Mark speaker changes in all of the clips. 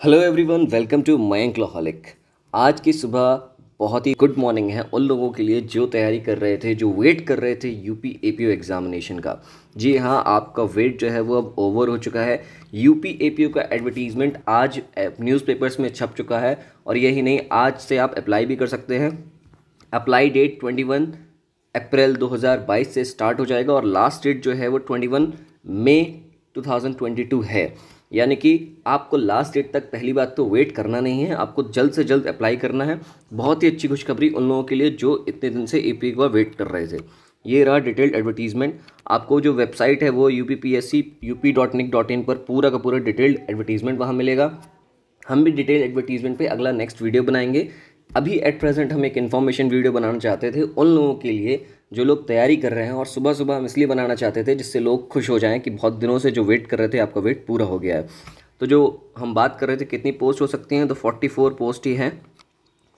Speaker 1: hello everyone welcome to Mayank लोहलिक आज की सुबह बहुत ही गुड मॉर्निंग है उन लोगों के लिए जो तैयारी कर रहे थे जो वेट कर रहे थे यूपी एपीओ एग्जामिनेशन का जी हाँ आपका वेट जो है वो अब ओवर हो चुका है यूपी एपीओ का एडवर्टीजमेंट आज न्यूज़पेपर्स में छप चुका है और यही नहीं आज से आप अप्लाई भी कर सकते हैं apply date twenty one April 2022 से स्टार्ट हो जाएगा और लास्ट डेट जो है वो 21 मई 2022 है यानी कि आपको लास्ट डेट तक पहली बात तो वेट करना नहीं है आपको जल्द से जल्द अप्लाई करना है बहुत ही अच्छी खुशखबरी उन लोगों के लिए जो इतने दिन से ए का वेट कर रहे थे ये रहा डिटेल्ड एडवर्टीजमेंट आपको जो वेबसाइट है वो U P P S C U P dot nic dot in पर पूरा का पूरा डिटेल्ड एडवर्टीजमेंट वहाँ मिलेगा हम भी डिटेल एडवर्टीजमेंट पे अगला नेक्स्ट वीडियो बनाएंगे अभी एट प्रेजेंट हम एक इन्फॉर्मेशन वीडियो बनाना चाहते थे उन लोगों के लिए जो लोग तैयारी कर रहे हैं और सुबह सुबह हम इसलिए बनाना चाहते थे जिससे लोग खुश हो जाएं कि बहुत दिनों से जो वेट कर रहे थे आपका वेट पूरा हो गया है तो जो हम बात कर रहे थे कितनी पोस्ट हो सकती हैं तो 44 पोस्ट ही हैं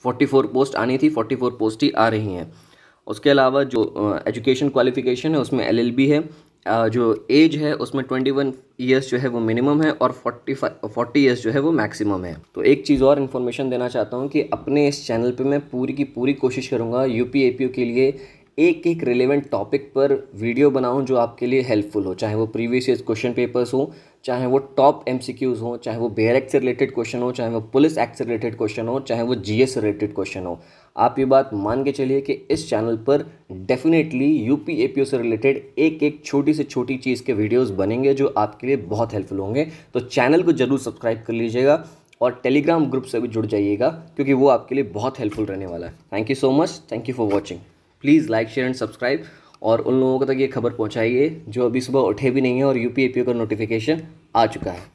Speaker 1: 44 पोस्ट आनी थी 44 पोस्ट ही आ रही हैं उसके अलावा जो एजुकेशन uh, क्वालिफिकेशन है उसमें एल है जो एज है उसमें ट्वेंटी वन ईयर्स जो है वो मिनिमम है और फोर्टी फाइव फोर्टी ईयर्स जो है वो मैक्सिमम है तो एक चीज़ और इन्फॉर्मेशन देना चाहता हूँ कि अपने इस चैनल पे मैं पूरी की पूरी कोशिश करूँगा यू पी के लिए एक एक रिलेवेंट टॉपिक पर वीडियो बनाऊं जो आपके लिए हेल्पफुल हो चाहे वो प्रीवियस ईयर क्वेश्चन पेपर्स हो चाहे वो टॉप एम सी क्यूज़ चाहे वो बेयर एक्ट से रिलेटेड क्वेश्चन हो चाहे वो पुलिस एक्ट से रिलेटेड क्वेश्चन हो चाहे वो जी एस से रिलेटेड क्वेश्चन हो आप ये बात मान के चलिए कि इस चैनल पर definitely U P A P O से रिलेटेड एक एक छोटी से छोटी चीज़ के वीडियोस बनेंगे जो आपके लिए बहुत हेल्पफुल होंगे तो चैनल को ज़रूर सब्सक्राइब कर लीजिएगा और टेलीग्राम ग्रुप से भी जुड़ जाइएगा क्योंकि वो आपके लिए बहुत हेल्पफुल रहने वाला है thank you so much thank you for watching please like share and subscribe और उन लोगों को तक ये खबर पहुँचाइए जो अभी सुबह उठे भी नहीं है और यू पी का नोटिफिकेशन आ चुका है